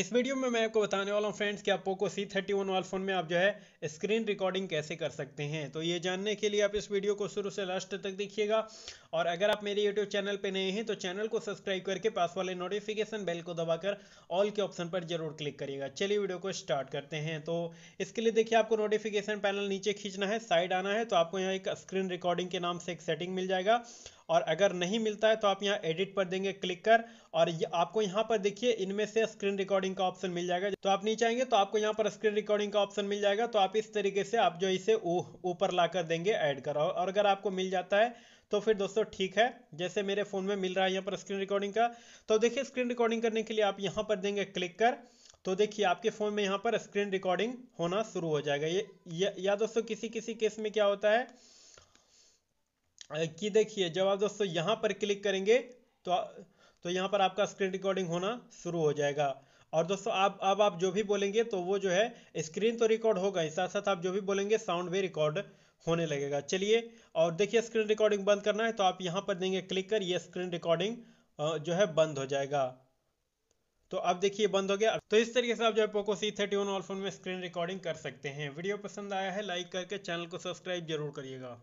इस वीडियो में मैं आपको बताने वाला हूँ फ्रेंड्स कि आप पोको सी थर्टी वन वाल फ़ोन में आप जो है स्क्रीन रिकॉर्डिंग कैसे कर सकते हैं तो ये जानने के लिए आप इस वीडियो को शुरू से लास्ट तक देखिएगा और अगर आप मेरे यूट्यूब चैनल पर नए हैं तो चैनल को सब्सक्राइब करके पास वाले नोटिफिकेशन बेल को दबाकर ऑल के ऑप्शन पर जरूर क्लिक करिएगा चलिए वीडियो को स्टार्ट करते हैं तो इसके लिए देखिए आपको नोटिफिकेशन पैनल नीचे खींचना है साइड आना है तो आपको यहाँ एक स्क्रीन रिकॉर्डिंग के नाम से एक सेटिंग मिल जाएगा और अगर नहीं मिलता है तो आप यहाँ एडिट पर देंगे क्लिक कर और ये आपको यहाँ पर देखिए इनमें से स्क्रीन रिकॉर्डिंग का ऑप्शन मिल जाएगा तो आप नीचे आएंगे तो आपको यहाँ पर स्क्रीन रिकॉर्डिंग का ऑप्शन मिल जाएगा तो आप इस तरीके से आप जो इसे ऊपर ला कर देंगे ऐड कर और अगर आपको मिल जाता है तो फिर दोस्तों ठीक है जैसे मेरे फ़ोन में मिल रहा है यहाँ पर स्क्रीन रिकॉर्डिंग का तो देखिए स्क्रीन रिकॉर्डिंग करने के लिए आप यहाँ पर देंगे क्लिक कर तो देखिए आपके फ़ोन में यहाँ पर स्क्रीन रिकॉर्डिंग होना शुरू हो जाएगा ये या, या दोस्तों किसी किसी केस में क्या होता है कि देखिए जब आप दोस्तों यहाँ पर क्लिक करेंगे तो तो यहाँ पर आपका स्क्रीन रिकॉर्डिंग होना शुरू हो जाएगा और दोस्तों आप अब आप जो भी बोलेंगे तो वो जो है स्क्रीन तो रिकॉर्ड होगा ही साथ साथ आप जो भी बोलेंगे साउंड भी रिकॉर्ड होने लगेगा चलिए और देखिए स्क्रीन रिकॉर्डिंग बंद करना है तो आप यहाँ पर देंगे क्लिक कर ये स्क्रीन रिकॉर्डिंग जो है बंद हो जाएगा तो अब देखिए बंद हो गया तो इस तरीके से आप जो है पोको सी थर्टी वन ऑल फोन में स्क्रीन रिकॉर्डिंग कर सकते हैं वीडियो पसंद आया है लाइक करके चैनल को सब्सक्राइब जरूर करिएगा